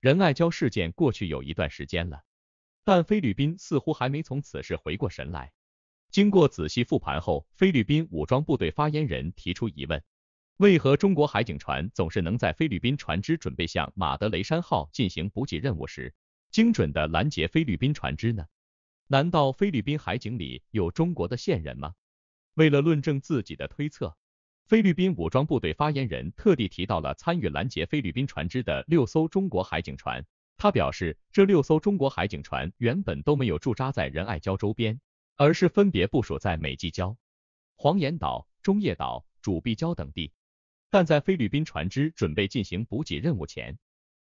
仁爱礁事件过去有一段时间了，但菲律宾似乎还没从此事回过神来。经过仔细复盘后，菲律宾武装部队发言人提出疑问：为何中国海警船总是能在菲律宾船只准备向马德雷山号进行补给任务时，精准的拦截菲律宾船只呢？难道菲律宾海警里有中国的线人吗？为了论证自己的推测。菲律宾武装部队发言人特地提到了参与拦截菲律宾船只的六艘中国海警船。他表示，这六艘中国海警船原本都没有驻扎在仁爱礁周边，而是分别部署在美济礁、黄岩岛、中业岛、主碧礁等地。但在菲律宾船只准备进行补给任务前，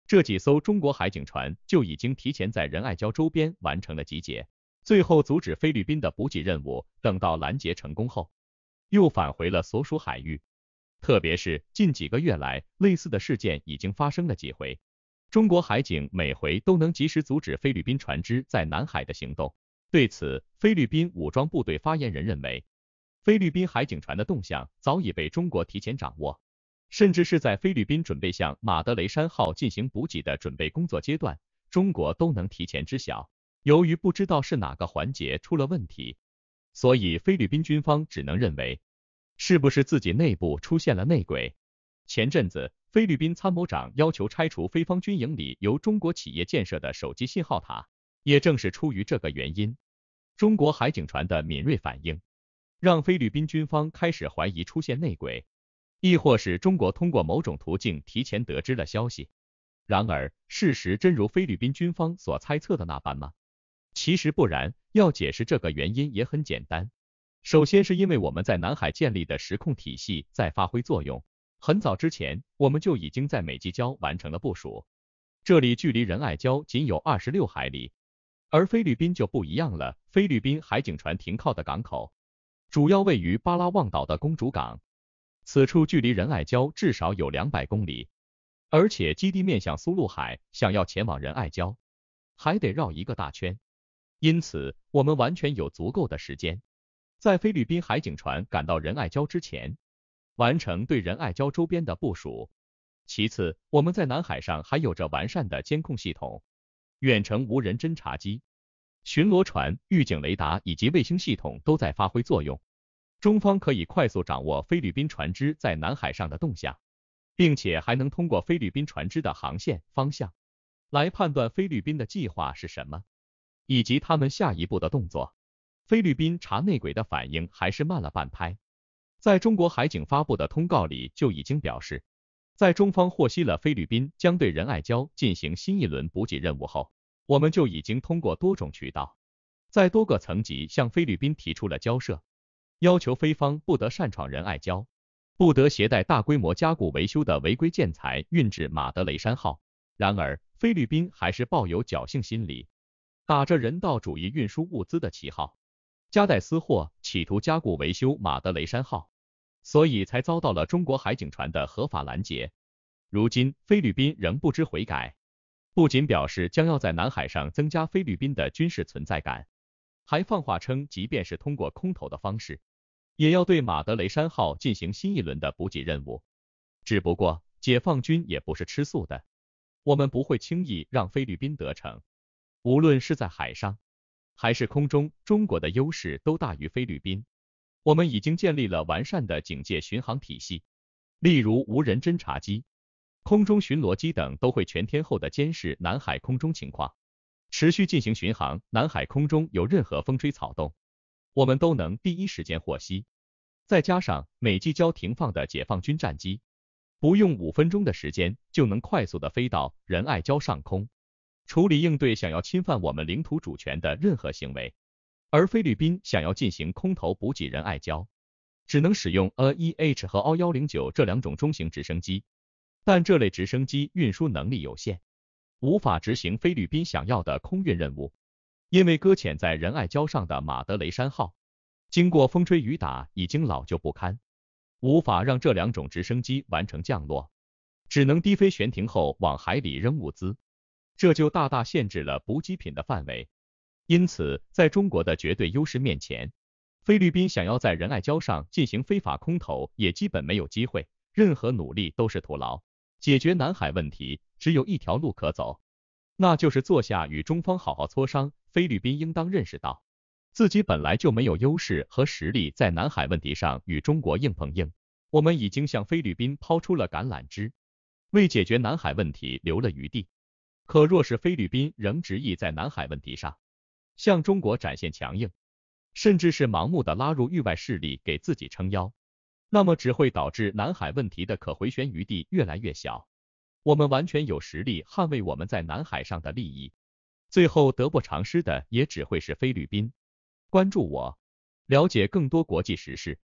这几艘中国海警船就已经提前在仁爱礁周边完成了集结，最后阻止菲律宾的补给任务。等到拦截成功后。又返回了所属海域，特别是近几个月来，类似的事件已经发生了几回。中国海警每回都能及时阻止菲律宾船只在南海的行动。对此，菲律宾武装部队发言人认为，菲律宾海警船的动向早已被中国提前掌握，甚至是在菲律宾准备向马德雷山号进行补给的准备工作阶段，中国都能提前知晓。由于不知道是哪个环节出了问题。所以菲律宾军方只能认为，是不是自己内部出现了内鬼？前阵子，菲律宾参谋长要求拆除菲方军营里由中国企业建设的手机信号塔，也正是出于这个原因。中国海警船的敏锐反应，让菲律宾军方开始怀疑出现内鬼，亦或是中国通过某种途径提前得知了消息。然而，事实真如菲律宾军方所猜测的那般吗？其实不然，要解释这个原因也很简单。首先是因为我们在南海建立的实控体系在发挥作用。很早之前，我们就已经在美济礁完成了部署，这里距离仁爱礁仅有二十六海里。而菲律宾就不一样了，菲律宾海警船停靠的港口主要位于巴拉望岛的公主港，此处距离仁爱礁至少有两百公里，而且基地面向苏禄海，想要前往仁爱礁，还得绕一个大圈。因此，我们完全有足够的时间，在菲律宾海警船赶到仁爱礁之前，完成对仁爱礁周边的部署。其次，我们在南海上还有着完善的监控系统，远程无人侦察机、巡逻船、预警雷达以及卫星系统都在发挥作用。中方可以快速掌握菲律宾船只在南海上的动向，并且还能通过菲律宾船只的航线方向，来判断菲律宾的计划是什么。以及他们下一步的动作，菲律宾查内鬼的反应还是慢了半拍。在中国海警发布的通告里就已经表示，在中方获悉了菲律宾将对仁爱礁进行新一轮补给任务后，我们就已经通过多种渠道，在多个层级向菲律宾提出了交涉，要求菲方不得擅闯仁爱礁，不得携带大规模加固维修的违规建材运至马德雷山号。然而，菲律宾还是抱有侥幸心理。打着人道主义运输物资的旗号，夹带私货，企图加固维修马德雷山号，所以才遭到了中国海警船的合法拦截。如今菲律宾仍不知悔改，不仅表示将要在南海上增加菲律宾的军事存在感，还放话称，即便是通过空投的方式，也要对马德雷山号进行新一轮的补给任务。只不过解放军也不是吃素的，我们不会轻易让菲律宾得逞。无论是在海上还是空中，中国的优势都大于菲律宾。我们已经建立了完善的警戒巡航体系，例如无人侦察机、空中巡逻机等都会全天候的监视南海空中情况，持续进行巡航。南海空中有任何风吹草动，我们都能第一时间获悉。再加上美济礁停放的解放军战机，不用五分钟的时间就能快速的飞到仁爱礁上空。处理应对想要侵犯我们领土主权的任何行为，而菲律宾想要进行空投补给仁爱礁，只能使用 A E H 和 O 幺零九这两种中型直升机，但这类直升机运输能力有限，无法执行菲律宾想要的空运任务。因为搁浅在仁爱礁上的马德雷山号，经过风吹雨打已经老旧不堪，无法让这两种直升机完成降落，只能低飞悬停后往海里扔物资。这就大大限制了补给品的范围，因此，在中国的绝对优势面前，菲律宾想要在仁爱礁上进行非法空投，也基本没有机会，任何努力都是徒劳。解决南海问题，只有一条路可走，那就是坐下与中方好好磋商。菲律宾应当认识到，自己本来就没有优势和实力在南海问题上与中国硬碰硬。我们已经向菲律宾抛出了橄榄枝，为解决南海问题留了余地。可若是菲律宾仍执意在南海问题上向中国展现强硬，甚至是盲目的拉入域外势力给自己撑腰，那么只会导致南海问题的可回旋余地越来越小。我们完全有实力捍卫我们在南海上的利益，最后得不偿失的也只会是菲律宾。关注我，了解更多国际时事。